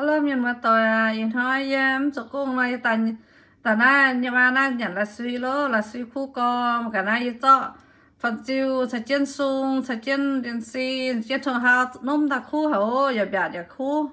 hello miền mà tôi à. yên thôi em số cung này tàn tàn na nhưng mà na nhận là suy lỗ, là suy khu co cả cái này to phần chiều sẽ chiến sung sẽ chiến điện si chiến trường hào nôm đặc khu hậu giờ bẹt, giờ khu